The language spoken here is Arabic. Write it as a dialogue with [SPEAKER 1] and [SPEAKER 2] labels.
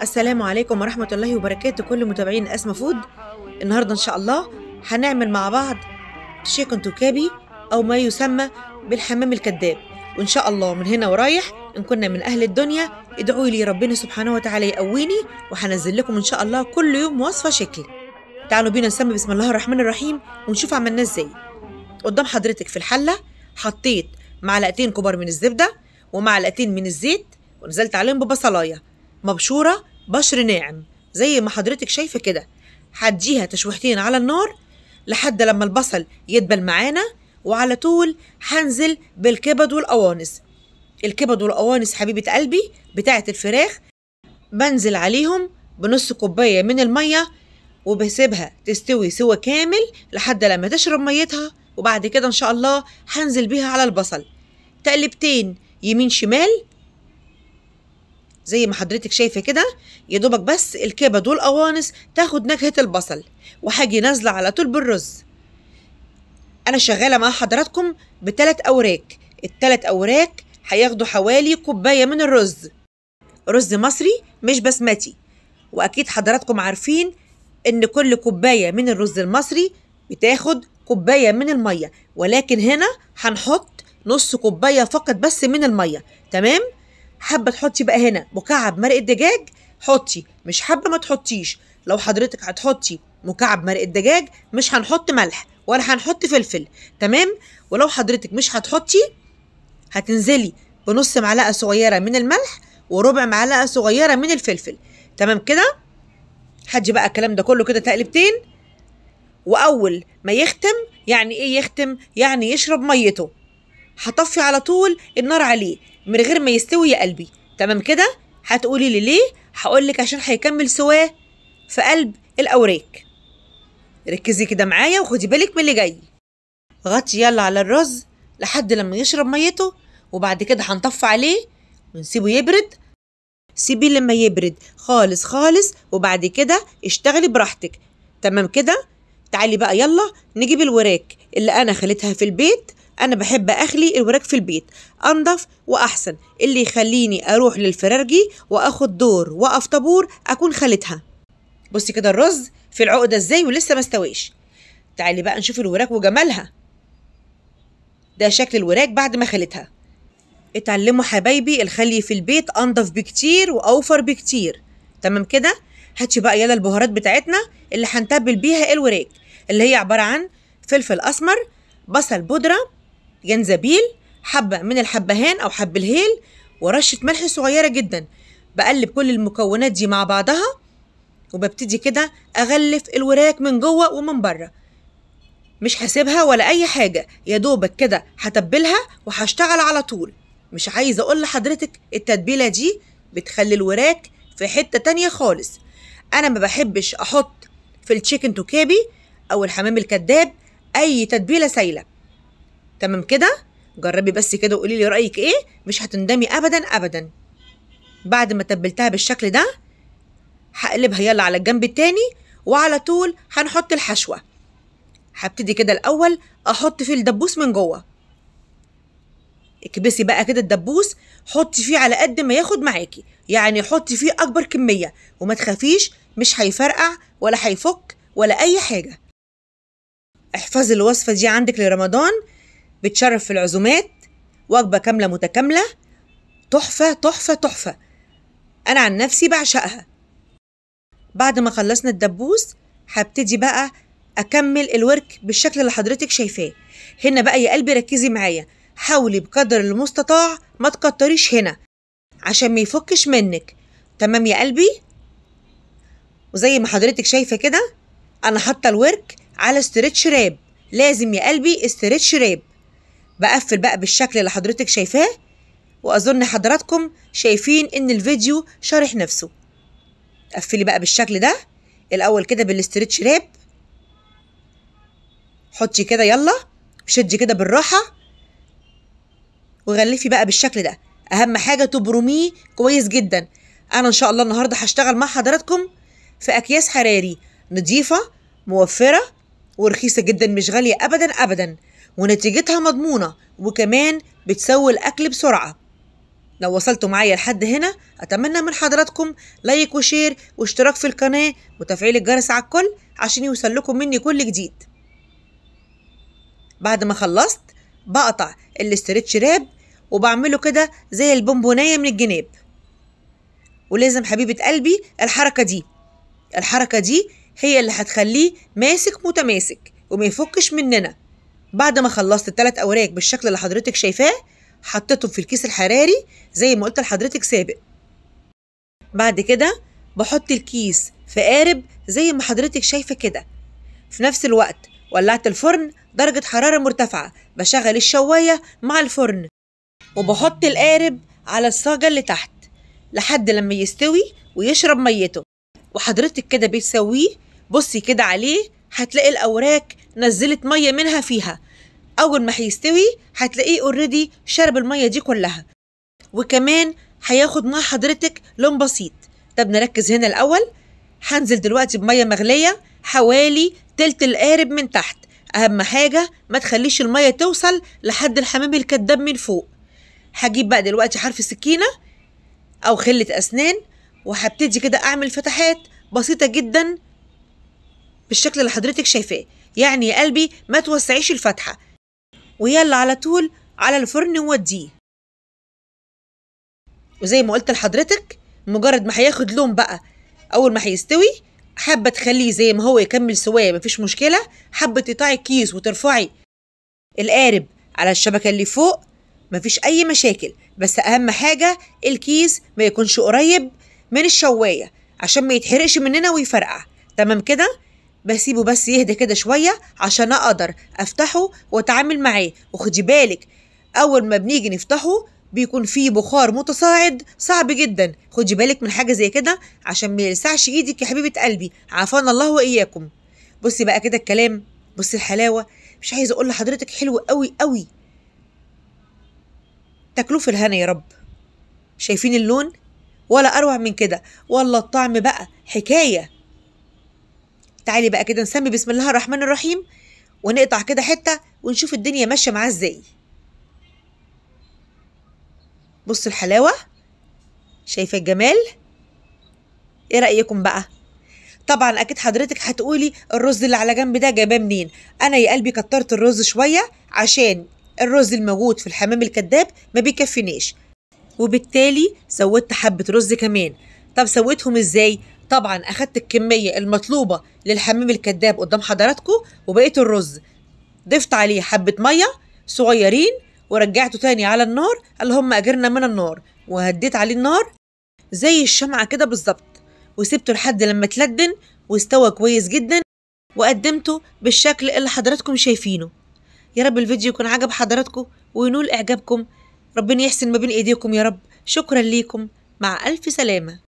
[SPEAKER 1] السلام عليكم ورحمة الله وبركاته كل متابعين أسمى فود النهاردة إن شاء الله هنعمل مع بعض شيكن توكابي أو ما يسمى بالحمام الكذاب وإن شاء الله من هنا ورايح إن كنا من أهل الدنيا ادعوا لي ربنا سبحانه وتعالى يقويني وهنزل لكم إن شاء الله كل يوم وصفة شكل تعالوا بينا نسمي بسم الله الرحمن الرحيم ونشوف عملناه إزاي قدام حضرتك في الحلة حطيت معلقتين كبار من الزبدة ومعلقتين من الزيت ونزلت عليهم ببصلايه مبشورة بشر ناعم زي ما حضرتك شايفة كده هديها تشويحتين على النار لحد لما البصل يدبل معانا وعلى طول هنزل بالكبد والقوانص الكبد والقوانص حبيبة قلبي بتاعة الفراخ بنزل عليهم بنص كوباية من المية وبسيبها تستوي سوا كامل لحد لما تشرب ميتها وبعد كده إن شاء الله هنزل بيها على البصل تقلبتين يمين شمال زي ما حضرتك شايفه كده يا دوبك بس الكبد والقوانص تاخد نكهه البصل وهاجي نازله على طول بالرز انا شغاله مع حضراتكم بتلات اوراق التلات اوراق هياخدوا حوالي كوبايه من الرز رز مصري مش بسمتي واكيد حضراتكم عارفين ان كل كوبايه من الرز المصري بتاخد كوبايه من الميه ولكن هنا هنحط نص كوبايه فقط بس من الميه تمام حابه تحطي بقى هنا مكعب مرق الدجاج حطي مش حابه ما تحطيش لو حضرتك هتحطي مكعب مرق الدجاج مش هنحط ملح ولا هنحط فلفل تمام ولو حضرتك مش هتحطي هتنزلي بنص معلقه صغيره من الملح وربع معلقه صغيره من الفلفل تمام كده هدي بقى الكلام ده كله كده تقلبتين واول ما يختم يعني ايه يختم يعني يشرب ميته هطفي على طول النار عليه من غير ما يستوي يا قلبي تمام كده هتقولي لي ليه هقول لك عشان هيكمل سواه في قلب الاوراك ركزي كده معايا وخدي بالك من اللي جاي غطي يلا على الرز لحد لما يشرب ميته وبعد كده هنطفي عليه ونسيبه يبرد سيبيه لما يبرد خالص خالص وبعد كده اشتغلي براحتك تمام كده تعالي بقى يلا نجيب الوراك اللي انا خليتها في البيت أنا بحب أخلي الوراك في البيت أنضف وأحسن اللي يخليني أروح للفرارجي وأخد دور وأقف طابور أكون خليتها بصي كده الرز في العقدة إزاي ولسه ما استويش تعالي بقى نشوف الوراك وجمالها ده شكل الوراك بعد ما خليتها اتعلموا حبايبي الخلي في البيت أنضف بكتير وأوفر بكتير تمام كده هاتشي بقى يلا البهارات بتاعتنا اللي هنتبل بيها الوراك اللي هي عبارة عن فلفل أسمر بصل بودرة جنزبيل حبة من الحبهان أو حب الهيل ورشة ملح صغيرة جدا بقلب كل المكونات دي مع بعضها وببتدي كده أغلف الوراك من جوه ومن بره مش هسيبها ولا أي حاجة يا دوبك كده هتبلها وهشتغل على طول مش عايزة أقول لحضرتك التتبيلة دي بتخلي الوراك في حتة تانية خالص أنا ما بحبش أحط في التشيكن توكابي أو الحمام الكذاب أي تتبيلة سايلة تمام كده جربي بس كده وقولي لي رايك ايه مش هتندمي ابدا ابدا بعد ما تبلتها بالشكل ده هقلبها يلا على الجنب التاني وعلى طول هنحط الحشوه هبتدي كده الاول احط فيه الدبوس من جوه اكبسي بقى كده الدبوس حطي فيه على قد ما ياخد معاكي يعني حطي فيه اكبر كميه وما تخافيش مش هيفرقع ولا هيفك ولا اي حاجه احفظي الوصفه دي عندك لرمضان بتشرف في العزومات وجبه كامله متكامله تحفه تحفه تحفه انا عن نفسي بعشقها بعد ما خلصنا الدبوس هبتدي بقى اكمل الورك بالشكل اللي حضرتك شايفاه هنا بقى يا قلبي ركزي معايا حاولي بقدر المستطاع ما تكتريش هنا عشان ما يفكش منك تمام يا قلبي وزي ما حضرتك شايفه كده انا حاطه الورك على استرتش راب لازم يا قلبي استرتش راب بقفل بقى بالشكل اللي حضرتك شايفاه واظن حضراتكم شايفين ان الفيديو شارح نفسه قفلي بقى بالشكل ده الاول كده بالاسترتش راب حطي كده يلا شدي كده بالراحه وغلفي بقى بالشكل ده اهم حاجه تبرميه كويس جدا انا ان شاء الله النهارده هشتغل مع حضراتكم في اكياس حراري نظيفه موفره ورخيصه جدا مش غاليه ابدا ابدا ونتيجتها مضمونة وكمان بتسوي الأكل بسرعة لو وصلتوا معايا لحد هنا أتمنى من حضراتكم لايك وشير واشتراك في القناة وتفعيل الجرس على الكل عشان يوصل لكم مني كل جديد بعد ما خلصت بقطع الاسترتش راب وبعمله كده زي البونبونايه من الجناب ولازم حبيبه قلبي الحركه دي الحركه دي هي اللي هتخليه ماسك متماسك وما يفكش مننا بعد ما خلصت التلات اوراق بالشكل اللي حضرتك شايفاه حطيتهم في الكيس الحراري زي ما قلت لحضرتك سابق بعد كده بحط الكيس في قارب زي ما حضرتك شايفه كده في نفس الوقت ولعت الفرن درجة حرارة مرتفعة بشغل الشواية مع الفرن وبحط القارب على الصاجة اللي تحت لحد لما يستوي ويشرب ميته وحضرتك كده بتسويه بصي كده عليه هتلاقي الأوراق نزلت ميه منها فيها اول ما هيستوي هتلاقيه اوريدي شرب الميه دي كلها وكمان هياخد مع حضرتك لون بسيط طب نركز هنا الاول هنزل دلوقتي بميه مغليه حوالي تلت القارب من تحت اهم حاجه ما تخليش الميه توصل لحد الحمام الكداب من فوق هجيب بقى دلوقتي حرف سكينه او خله اسنان وهبتدي كده اعمل فتحات بسيطه جدا بالشكل اللي حضرتك شايفاه يعني يا قلبي ما توسعيش الفتحة ويلا على طول على الفرن ووديه وزي ما قلت لحضرتك مجرد ما هياخد لون بقى أول ما هيستوي حابة تخليه زي ما هو يكمل سواية مفيش مشكلة حابة تقطعي الكيس وترفعي القارب على الشبكة اللي فوق مفيش أي مشاكل بس أهم حاجة الكيس ما يكونش قريب من الشواية عشان ما يتحرقش مننا ويفرقع تمام كده بسيبه بس يهدى كده شوية عشان أقدر أفتحه وأتعامل معاه وخدي بالك أول ما بنيجي نفتحه بيكون فيه بخار متصاعد صعب جدا خدي بالك من حاجة زي كده عشان ميلسعش إيدك يا حبيبة قلبي عافانا الله وإياكم بصي بقى كده الكلام بصي الحلاوة مش عايزة أقول لحضرتك حلو قوي قوي تاكلوه في الهنا يا رب شايفين اللون ولا أروع من كده ولا الطعم بقى حكاية تعالي بقى كده نسمي بسم الله الرحمن الرحيم ونقطع كده حتة ونشوف الدنيا ماشية معاه ازاي بصوا الحلاوة شايفة الجمال ايه رأيكم بقى طبعا اكيد حضرتك هتقولي الرز اللي على جنب ده جايباه منين انا يا قلبي كترت الرز شوية عشان الرز الموجود في الحمام الكذاب ما بيكفينيش وبالتالي سوت حبة رز كمان طب سويتهم ازاي طبعا اخدت الكميه المطلوبه للحمام الكذاب قدام حضراتكم وبقيت الرز ضفت عليه حبه ميه صغيرين ورجعته تاني على النار اللهم اجرنا من النار وهديت عليه النار زي الشمعه كده بالظبط وسبته لحد لما تلدن واستوى كويس جدا وقدمته بالشكل اللي حضراتكم شايفينه يا رب الفيديو يكون عجب حضراتكم وينول اعجابكم ربنا يحسن ما بين ايديكم يا رب شكرا ليكم مع الف سلامه